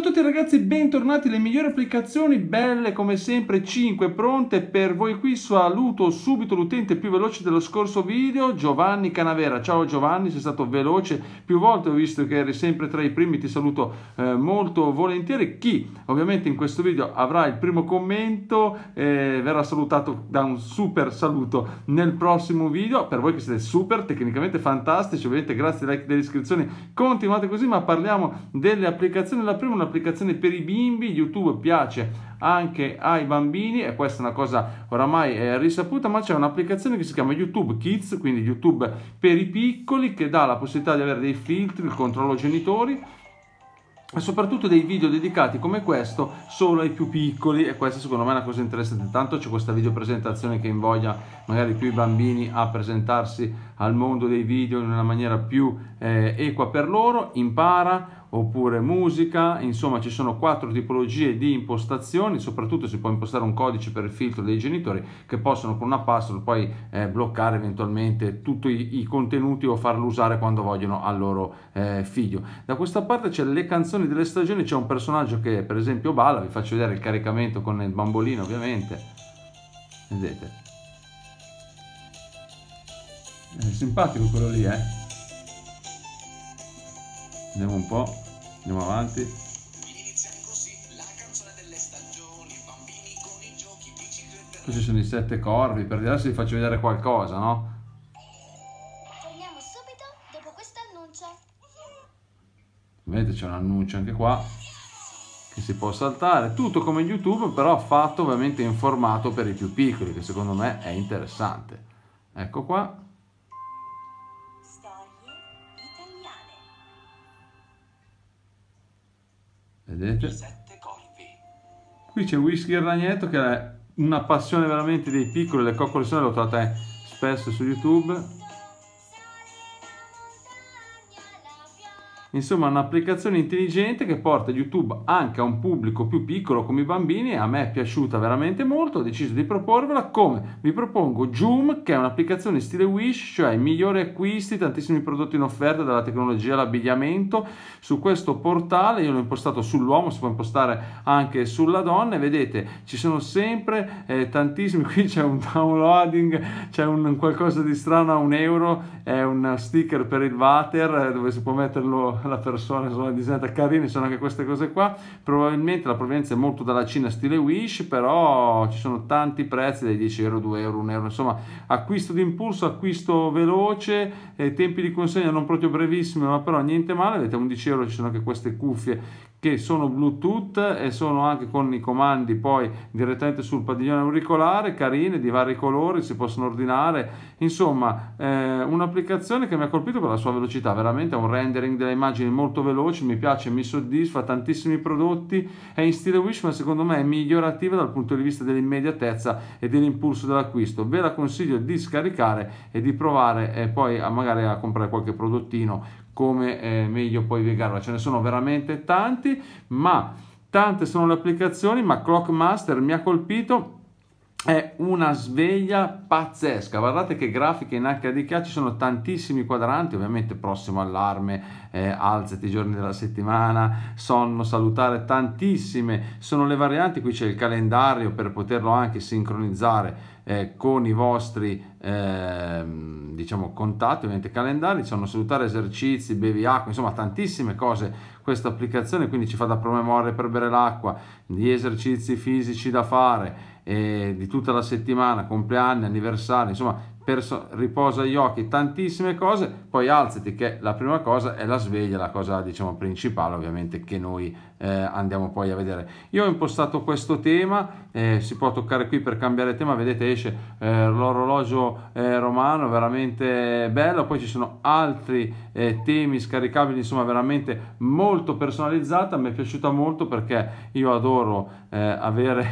Ciao a tutti ragazzi, bentornati le migliori applicazioni, belle come sempre, 5 pronte per voi qui, saluto subito l'utente più veloce dello scorso video, Giovanni Canavera, ciao Giovanni, sei stato veloce più volte, ho visto che eri sempre tra i primi, ti saluto eh, molto volentieri, chi ovviamente in questo video avrà il primo commento eh, verrà salutato da un super saluto nel prossimo video, per voi che siete super tecnicamente fantastici, ovviamente grazie like iscrizioni, continuate così, ma parliamo delle applicazioni, la prima una un'applicazione per i bimbi, YouTube piace anche ai bambini e questa è una cosa oramai eh, risaputa, ma c'è un'applicazione che si chiama YouTube Kids, quindi YouTube per i piccoli, che dà la possibilità di avere dei filtri, il controllo genitori e soprattutto dei video dedicati come questo solo ai più piccoli e questa secondo me è una cosa interessante intanto c'è questa video presentazione che invoglia magari più i bambini a presentarsi al mondo dei video in una maniera più eh, equa per loro impara oppure musica, insomma ci sono quattro tipologie di impostazioni, soprattutto si può impostare un codice per il filtro dei genitori che possono con una password poi eh, bloccare eventualmente tutti i, contenuti o farlo usare quando vogliono al loro eh, figlio. Da questa parte c'è le canzoni delle stagioni, c'è un personaggio che per esempio balla, vi faccio vedere il caricamento con il bambolino ovviamente, vedete? È simpatico quello lì eh? Vediamo un po', andiamo avanti. Questi sono i sette corvi, per dire adesso vi faccio vedere qualcosa, no? Torniamo subito dopo questo annuncio. Vedete c'è un annuncio anche qua che si può saltare, tutto come YouTube però fatto ovviamente in formato per i più piccoli che secondo me è interessante. Ecco qua. Vedete? Qui c'è Whisky il Ragnetto che è una passione veramente dei piccoli, le coccole sono l'ho trovata spesso su YouTube Insomma, un'applicazione intelligente che porta YouTube anche a un pubblico più piccolo come i bambini. A me è piaciuta veramente molto, ho deciso di proporvela. Come? Vi propongo Joom, che è un'applicazione stile Wish, cioè migliori acquisti, tantissimi prodotti in offerta dalla tecnologia all'abbigliamento. Su questo portale, io l'ho impostato sull'uomo, si può impostare anche sulla donna. E vedete, ci sono sempre eh, tantissimi. Qui c'è un downloading, c'è un, qualcosa di strano a un euro, è un sticker per il water eh, dove si può metterlo la persona insomma, disegna carini sono anche queste cose qua probabilmente la provenienza è molto dalla Cina stile Wish però ci sono tanti prezzi dai 10 euro 2 euro 1 euro insomma acquisto d'impulso acquisto veloce eh, tempi di consegna non proprio brevissimi ma però niente male vedete 11 euro ci sono anche queste cuffie che sono Bluetooth e sono anche con i comandi poi direttamente sul padiglione auricolare, carine, di vari colori, si possono ordinare, insomma eh, un'applicazione che mi ha colpito per la sua velocità, veramente ha un rendering delle immagini molto veloce, mi piace, mi soddisfa, tantissimi prodotti, è in stile Wish ma secondo me è migliorativa dal punto di vista dell'immediatezza e dell'impulso dell'acquisto, ve la consiglio di scaricare e di provare e eh, poi a magari a comprare qualche prodottino come è eh, meglio poi piegarla. Ce ne sono veramente tanti, ma tante sono le applicazioni, ma Clockmaster mi ha colpito è una sveglia pazzesca guardate che grafiche in HDK ci sono tantissimi quadranti ovviamente prossimo allarme eh, alzati i giorni della settimana sonno salutare tantissime sono le varianti qui c'è il calendario per poterlo anche sincronizzare eh, con i vostri eh, diciamo contatti ovviamente calendari sono salutare esercizi bevi acqua insomma tantissime cose questa applicazione quindi ci fa da promemoria per bere l'acqua gli esercizi fisici da fare eh, di tutta la settimana, compleanno, anniversario, insomma perso- riposa gli occhi, tantissime cose, poi alzati che la prima cosa è la sveglia, la cosa diciamo principale ovviamente che noi eh, andiamo poi a vedere. Io ho impostato questo tema, eh, si può toccare qui per cambiare tema, vedete esce eh, l'orologio eh, romano, veramente bello, poi ci sono altri eh, temi scaricabili, insomma veramente molto personalizzata, mi è piaciuta molto perché io adoro eh, avere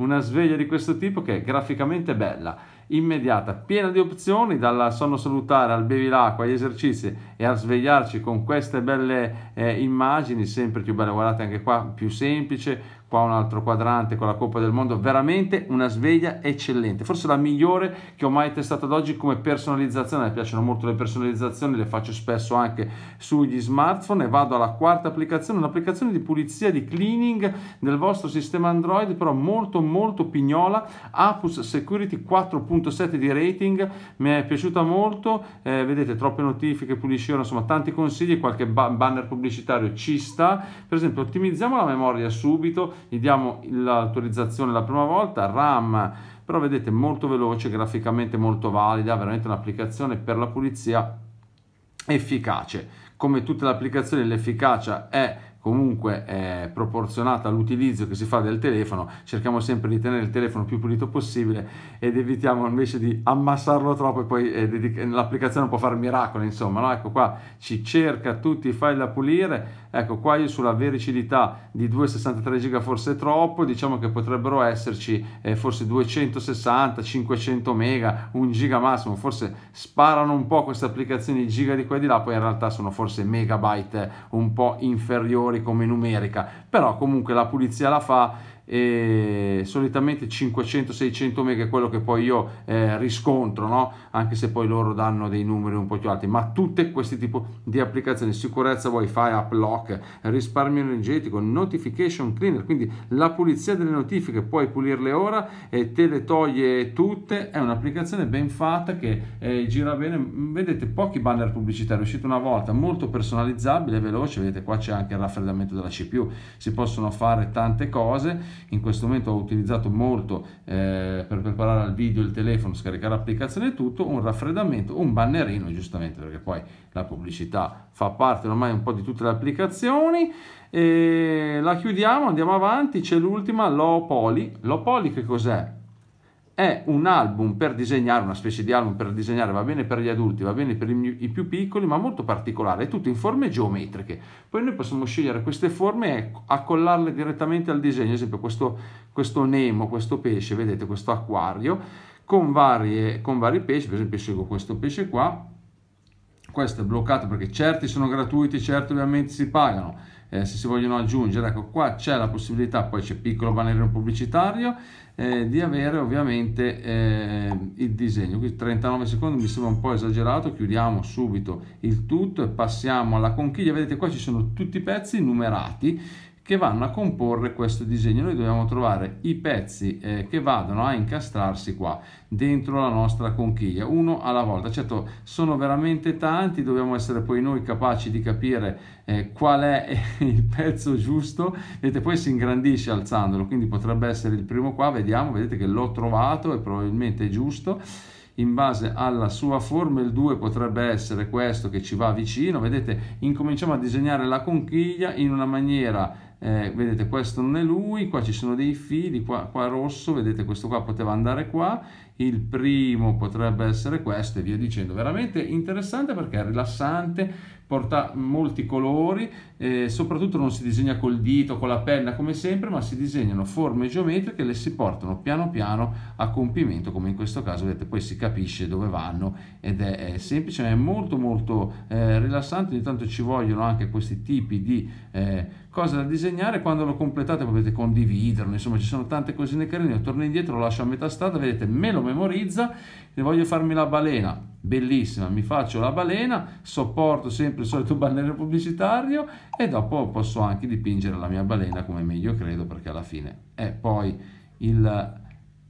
una sveglia di questo tipo che è graficamente bella immediata, piena di opzioni, dal sonno salutare al bevi l'acqua, agli esercizi e a svegliarci con queste belle eh, immagini, sempre più belle, guardate anche qua, più semplice, qua un altro quadrante con la Coppa del Mondo, veramente una sveglia eccellente, forse la migliore che ho mai testato ad oggi come personalizzazione, mi piacciono molto le personalizzazioni, le faccio spesso anche sugli smartphone e vado alla quarta applicazione, un'applicazione di pulizia, di cleaning del vostro sistema Android, però molto molto pignola, Apus Security 4.7 di rating, mi è piaciuta molto, eh, vedete troppe notifiche, pulisci insomma tanti consigli, qualche banner pubblicitario ci sta, per esempio ottimizziamo la memoria subito, gli diamo l'autorizzazione la prima volta, RAM, però vedete molto veloce, graficamente molto valida, veramente un'applicazione per la pulizia efficace. Come tutte le applicazioni l'efficacia è comunque eh, proporzionata all'utilizzo che si fa del telefono, cerchiamo sempre di tenere il telefono più pulito possibile ed evitiamo invece di ammassarlo troppo e poi eh, l'applicazione può fare miracoli, insomma, no? ecco qua ci cerca tutti i file da pulire, ecco qua io sulla vericilità di 263 giga forse è troppo, diciamo che potrebbero esserci eh, forse 260, 500 mega, 1 giga massimo, forse sparano un po' queste applicazioni giga di qua e di là, poi in realtà sono forse megabyte un po' inferiori errori come numerica, però comunque la pulizia la fa e solitamente 500-600 mega è quello che poi io eh, riscontro, no? anche se poi loro danno dei numeri un po' più alti, ma tutti questi tipi di applicazioni, sicurezza wifi, app lock, risparmio energetico, notification cleaner, quindi la pulizia delle notifiche, puoi pulirle ora e te le toglie tutte, è un'applicazione ben fatta che eh, gira bene, vedete pochi banner pubblicitari, è uscito una volta, molto personalizzabile, veloce, vedete qua c'è anche il raffreddamento della CPU, si possono fare tante cose in questo momento ho utilizzato molto eh, per preparare il video il telefono, scaricare l'applicazione e tutto, un raffreddamento, un bannerino giustamente perché poi la pubblicità fa parte ormai un po' di tutte le applicazioni. E la chiudiamo, andiamo avanti, c'è l'ultima, l'Opoli. L'Opoli che cos'è? è un album per disegnare, una specie di album per disegnare, va bene per gli adulti, va bene per i, più piccoli, ma molto particolare, è tutto in forme geometriche. Poi noi possiamo scegliere queste forme e accollarle direttamente al disegno, ad esempio questo, questo Nemo, questo pesce, vedete, questo acquario, con, varie, con vari pesci, per esempio scelgo questo pesce qua, questo è bloccato perché certi sono gratuiti, certi ovviamente si pagano, eh, se si vogliono aggiungere, ecco qua c'è la possibilità, poi c'è piccolo bannerino pubblicitario, eh, di avere ovviamente eh, il disegno. Qui 39 secondi mi sembra un po' esagerato, chiudiamo subito il tutto e passiamo alla conchiglia, vedete qua ci sono tutti i pezzi numerati, che vanno a comporre questo disegno. Noi dobbiamo trovare i pezzi eh, che vadano a incastrarsi qua dentro la nostra conchiglia, uno alla volta. Certo, sono veramente tanti, dobbiamo essere poi noi capaci di capire eh, qual è eh, il pezzo giusto. Vedete, poi si ingrandisce alzandolo, quindi potrebbe essere il primo qua, vediamo, vedete che l'ho trovato e probabilmente è giusto in base alla sua forma il 2 potrebbe essere questo che ci va vicino vedete incominciamo a disegnare la conchiglia in una maniera eh, vedete questo non è lui, qua ci sono dei fili, qua, qua rosso, vedete questo qua poteva andare qua, il primo potrebbe essere questo e via dicendo, veramente interessante perché è rilassante, porta molti colori, eh, soprattutto non si disegna col dito, con la penna come sempre, ma si disegnano forme geometriche e le si portano piano piano a compimento, come in questo caso vedete, poi si capisce dove vanno ed è, è semplice, ma è molto molto eh, rilassante, ogni tanto ci vogliono anche questi tipi di eh, cose da disegnare, quando lo completate potete condividerlo, insomma ci sono tante cosine carine, io torno indietro, lo lascio a metà strada, vedete me lo memorizza, e voglio farmi la balena, bellissima, mi faccio la balena, sopporto sempre il solito banner pubblicitario e dopo posso anche dipingere la mia balena come meglio credo perché alla fine è poi il,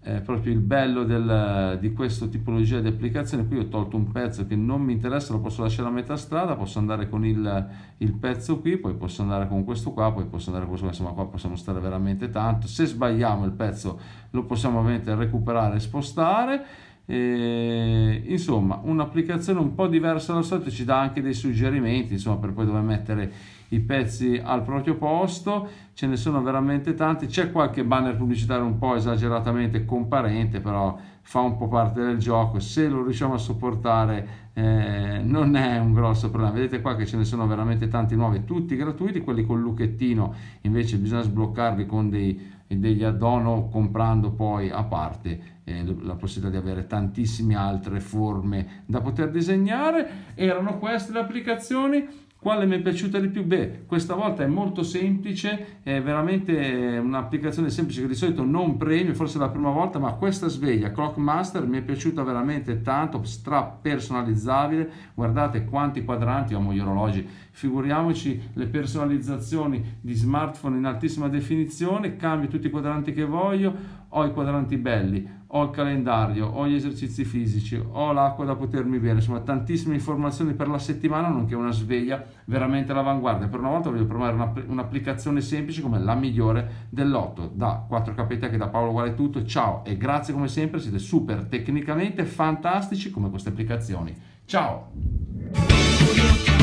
è proprio il bello del, di questa tipologia di applicazione. Qui ho tolto un pezzo che non mi interessa, lo posso lasciare a metà strada, posso andare con il, il pezzo qui, poi posso andare con questo qua, poi posso andare con questo qua, insomma qua possiamo stare veramente tanto. Se sbagliamo il pezzo lo possiamo ovviamente recuperare e spostare e, insomma, un'applicazione un po' diversa dal solito ci dà anche dei suggerimenti, insomma, per poi dove mettere i pezzi al proprio posto. Ce ne sono veramente tanti. C'è qualche banner pubblicitario un po' esageratamente comparente, però fa un po' parte del gioco. Se lo riusciamo a sopportare, eh, non è un grosso problema. Vedete qua che ce ne sono veramente tanti nuovi, tutti gratuiti. Quelli con lucchettino invece bisogna sbloccarli con dei, degli add-on o comprando poi a parte eh, la possibilità di avere tantissime altre forme da poter disegnare. Erano queste le applicazioni. Quale mi è piaciuta di più? Beh, questa volta è molto semplice, è veramente un'applicazione semplice che di solito non premio, forse è la prima volta, ma questa sveglia Clockmaster mi è piaciuta veramente tanto, stra personalizzabile, guardate quanti quadranti, amo gli orologi, figuriamoci le personalizzazioni di smartphone in altissima definizione, cambio tutti i quadranti che voglio, ho i quadranti belli, ho il calendario, ho gli esercizi fisici, ho l'acqua da potermi bere, insomma tantissime informazioni per la settimana, nonché una sveglia veramente all'avanguardia. Per una volta voglio provare una, un'applicazione semplice come la migliore dell'otto. Da 4 capita che da Paolo Uguale Tutto, ciao e grazie come sempre, siete super tecnicamente fantastici come queste applicazioni. Ciao!